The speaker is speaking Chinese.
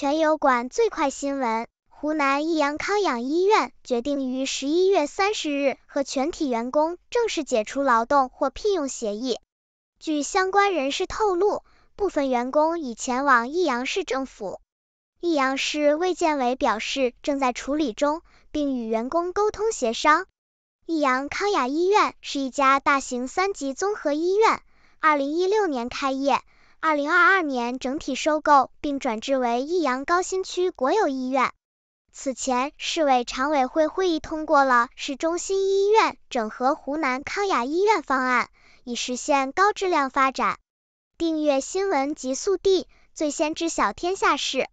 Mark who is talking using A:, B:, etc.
A: 全友馆最快新闻：湖南益阳康养医院决定于十一月三十日和全体员工正式解除劳动或聘用协议。据相关人士透露，部分员工已前往益阳市政府。益阳市卫健委表示正在处理中，并与员工沟通协商。益阳康雅医院是一家大型三级综合医院，二零一六年开业。二零二二年整体收购并转制为益阳高新区国有医院。此前，市委常委会会议通过了市中心医院整合湖南康雅医院方案，以实现高质量发展。订阅新闻极速递，最先知晓天下事。